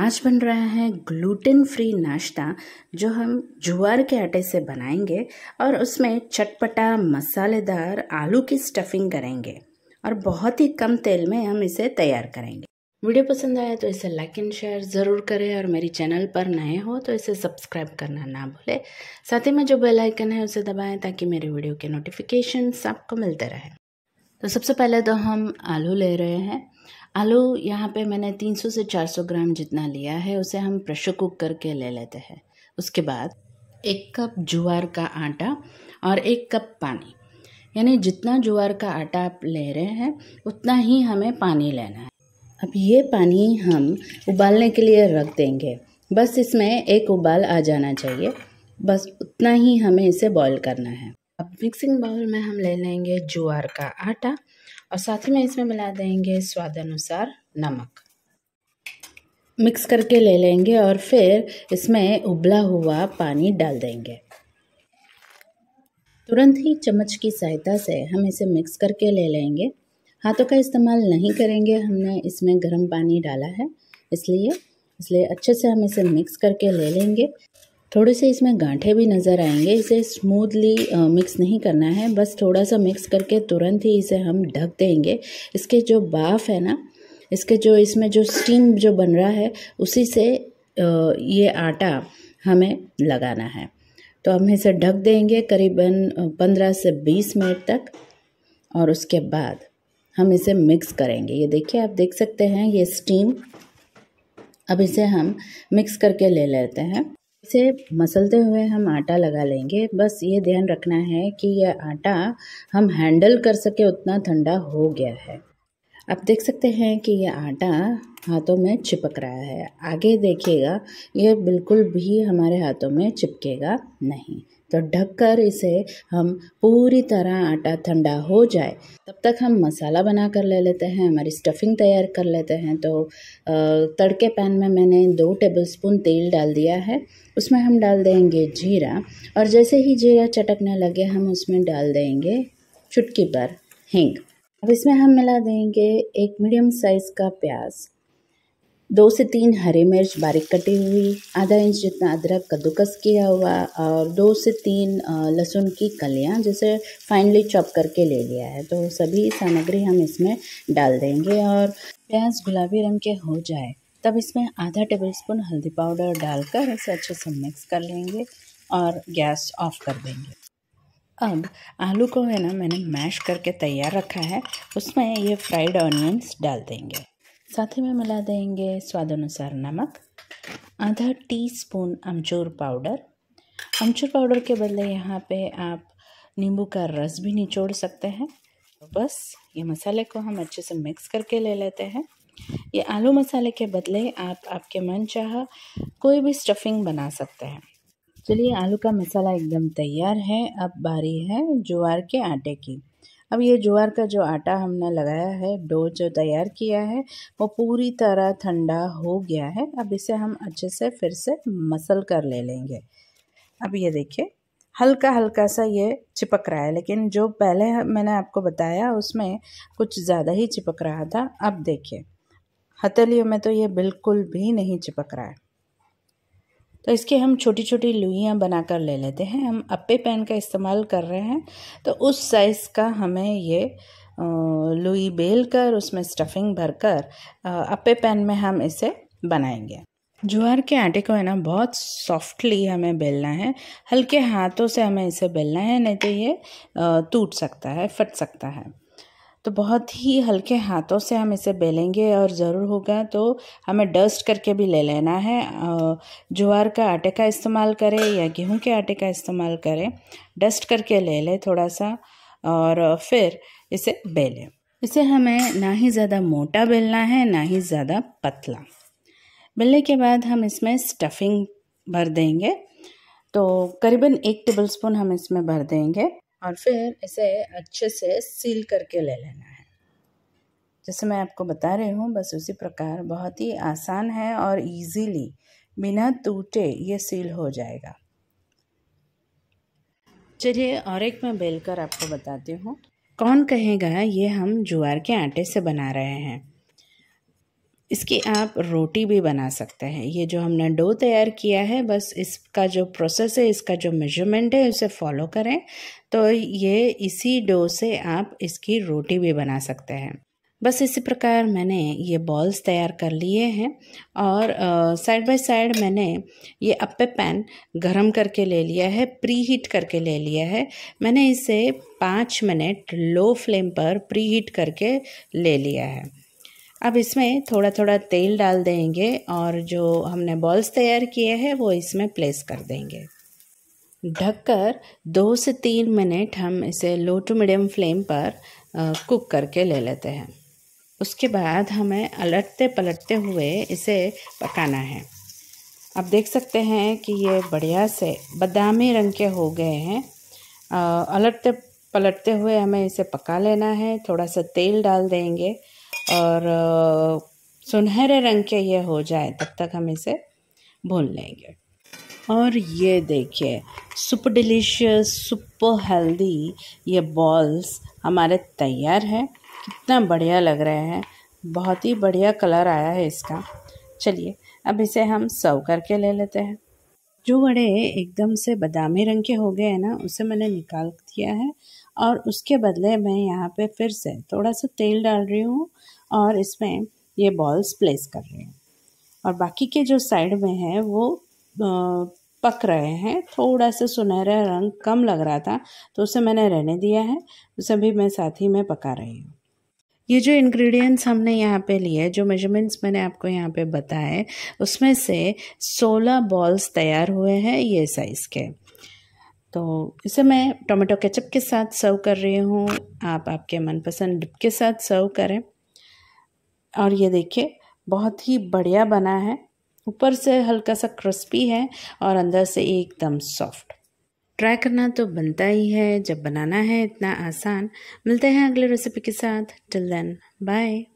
आज बन रहा है ग्लूटेन फ्री नाश्ता जो हम ज्वार के आटे से बनाएंगे और उसमें चटपटा मसालेदार आलू की स्टफिंग करेंगे और बहुत ही कम तेल में हम इसे तैयार करेंगे वीडियो पसंद आया तो इसे लाइक एंड शेयर ज़रूर करें और मेरी चैनल पर नए हो तो इसे सब्सक्राइब करना ना भूलें साथ ही में जो बेल आइकन है उसे दबाएं ताकि मेरे वीडियो के नोटिफिकेशन आपको मिलते रहें तो सबसे पहले तो हम आलू ले रहे हैं आलू यहाँ पे मैंने 300 से 400 ग्राम जितना लिया है उसे हम प्रेशर कुक करके ले लेते हैं उसके बाद एक कप जुआर का आटा और एक कप पानी यानी जितना जुआर का आटा आप ले रहे हैं उतना ही हमें पानी लेना है अब ये पानी हम उबालने के लिए रख देंगे बस इसमें एक उबाल आ जाना चाहिए बस उतना ही हमें इसे बॉईल करना है अब मिक्सिंग बाउल में हम ले लेंगे ज्वार का आटा और साथ ही में इसमें मिला देंगे स्वाद अनुसार नमक मिक्स करके ले लेंगे और फिर इसमें उबला हुआ पानी डाल देंगे तुरंत ही चम्मच की सहायता से हम इसे मिक्स करके ले लेंगे हाथों का इस्तेमाल नहीं करेंगे हमने इसमें गर्म पानी डाला है इसलिए इसलिए अच्छे से हम इसे मिक्स करके ले लेंगे थोड़े से इसमें गांठे भी नज़र आएंगे इसे स्मूथली मिक्स नहीं करना है बस थोड़ा सा मिक्स करके तुरंत ही इसे हम ढक देंगे इसके जो बाफ है ना इसके जो इसमें जो स्टीम जो बन रहा है उसी से ये आटा हमें लगाना है तो हम इसे ढक देंगे करीबन पंद्रह से बीस मिनट तक और उसके बाद हम इसे मिक्स करेंगे ये देखिए आप देख सकते हैं ये स्टीम अब इसे हम मिक्स करके ले लेते हैं इसे मसलते हुए हम आटा लगा लेंगे बस ये ध्यान रखना है कि यह आटा हम हैंडल कर सके उतना ठंडा हो गया है आप देख सकते हैं कि यह आटा हाथों में चिपक रहा है आगे देखिएगा यह बिल्कुल भी हमारे हाथों में चिपकेगा नहीं तो ढककर इसे हम पूरी तरह आटा ठंडा हो जाए तब तक हम मसाला बना कर ले लेते हैं हमारी स्टफिंग तैयार कर लेते हैं तो तड़के पैन में मैंने दो टेबलस्पून तेल डाल दिया है उसमें हम डाल देंगे जीरा और जैसे ही जीरा चटकने लगे हम उसमें डाल देंगे चुटकी भर हींग अब इसमें हम मिला देंगे एक मीडियम साइज़ का प्याज दो से तीन हरी मिर्च बारीक कटी हुई आधा इंच जितना अदरक कद्दूकस किया हुआ और दो से तीन लहसुन की कलियाँ जिसे फाइनली चॉप करके ले लिया है तो सभी सामग्री हम इसमें डाल देंगे और प्याज गुलाबी रंग के हो जाए तब इसमें आधा टेबल स्पून हल्दी पाउडर डालकर इसे अच्छे से मिक्स कर लेंगे और गैस ऑफ कर देंगे अब आलू को है ना मैंने मैश करके तैयार रखा है उसमें ये फ्राइड ऑनियंस डाल देंगे साथ ही में मिला देंगे स्वादानुसार नमक आधा टी स्पून अमचूर पाउडर अमचूर पाउडर के बदले यहाँ पे आप नींबू का रस भी निचोड़ सकते हैं बस ये मसाले को हम अच्छे से मिक्स करके ले लेते हैं ये आलू मसाले के बदले आप आपके मन चाह कोई भी स्टफिंग बना सकते हैं चलिए आलू का मसाला एकदम तैयार है अब बारी है ज्वार के आटे की अब ये ज्वार का जो आटा हमने लगाया है डो जो तैयार किया है वो पूरी तरह ठंडा हो गया है अब इसे हम अच्छे से फिर से मसल कर ले लेंगे अब ये देखिए हल्का हल्का सा ये चिपक रहा है लेकिन जो पहले मैंने आपको बताया उसमें कुछ ज़्यादा ही चिपक रहा था अब देखिए हथेलियों में तो ये बिल्कुल भी नहीं चिपक रहा है तो इसके हम छोटी छोटी लुइयाँ बनाकर ले लेते हैं हम अप्पे पेन का इस्तेमाल कर रहे हैं तो उस साइज़ का हमें ये लुई बेल कर उसमें स्टफिंग भरकर अप्पे पेन में हम इसे बनाएंगे ज्वार के आटे को है ना बहुत सॉफ्टली हमें बेलना है हल्के हाथों से हमें इसे बेलना है नहीं तो ये टूट सकता है फट सकता है तो बहुत ही हल्के हाथों से हम इसे बेलेंगे और ज़रूर होगा तो हमें डस्ट करके भी ले लेना है ज्वार का आटे का इस्तेमाल करें या गेहूं के आटे का इस्तेमाल करें डस्ट करके ले लें थोड़ा सा और फिर इसे बेलें इसे हमें ना ही ज़्यादा मोटा बेलना है ना ही ज़्यादा पतला बेलने के बाद हम इसमें स्टफिंग भर देंगे तो करीबन एक स्पून हम इसमें भर देंगे और फिर इसे अच्छे से सील करके ले लेना है जैसे मैं आपको बता रही हूँ बस उसी प्रकार बहुत ही आसान है और इजीली बिना टूटे ये सील हो जाएगा चलिए और एक मैं बेलकर आपको बताती हूँ कौन कहेगा ये हम ज्वार के आटे से बना रहे हैं इसकी आप रोटी भी बना सकते हैं ये जो हमने डो तैयार किया है बस इसका जो प्रोसेस है इसका जो मेजरमेंट है उसे फॉलो करें तो ये इसी डो से आप इसकी रोटी भी बना सकते हैं बस इसी प्रकार मैंने ये बॉल्स तैयार कर लिए हैं और साइड बाय साइड मैंने ये अप्पे पैन गरम करके ले लिया है प्री हीट करके ले लिया है मैंने इसे पाँच मिनट लो फ्लेम पर प्री हीट करके ले लिया है अब इसमें थोड़ा थोड़ा तेल डाल देंगे और जो हमने बॉल्स तैयार किए हैं वो इसमें प्लेस कर देंगे ढककर दो से तीन मिनट हम इसे लो टू मीडियम फ्लेम पर कुक करके ले लेते हैं उसके बाद हमें अलटते पलटते हुए इसे पकाना है अब देख सकते हैं कि ये बढ़िया से बादामी रंग के हो गए हैं अलटते पलटते हुए हमें इसे पका लेना है थोड़ा सा तेल डाल देंगे और सुनहरे रंग के ये हो जाए तब तक हम इसे भून लेंगे और ये देखिए सुपर डिलीशियस सुपर हेल्दी ये बॉल्स हमारे तैयार हैं कितना बढ़िया लग रहे हैं बहुत ही बढ़िया कलर आया है इसका चलिए अब इसे हम सर्व करके ले लेते हैं जो बड़े एकदम से बादामी रंग के हो गए हैं ना उसे मैंने निकाल दिया है और उसके बदले मैं यहाँ पे फिर से थोड़ा सा तेल डाल रही हूँ और इसमें ये बॉल्स प्लेस कर रही हूँ और बाकी के जो साइड में हैं वो पक रहे हैं थोड़ा सा सुनहरा रंग कम लग रहा था तो उसे मैंने रहने दिया है उसे भी मैं साथ ही में पका रही हूँ ये जो इंग्रेडिएंट्स हमने यहाँ पे लिए जो मेजरमेंट्स मैंने आपको यहाँ पे बताए उसमें से 16 बॉल्स तैयार हुए हैं ये साइज़ के तो इसे मैं टोमेटो केचप के साथ सर्व कर रही हूँ आप आपके मनपसंद डिप के साथ सर्व करें और ये देखिए बहुत ही बढ़िया बना है ऊपर से हल्का सा क्रिस्पी है और अंदर से एकदम सॉफ्ट ट्राई करना तो बनता ही है जब बनाना है इतना आसान मिलते हैं अगले रेसिपी के साथ टिल देन बाय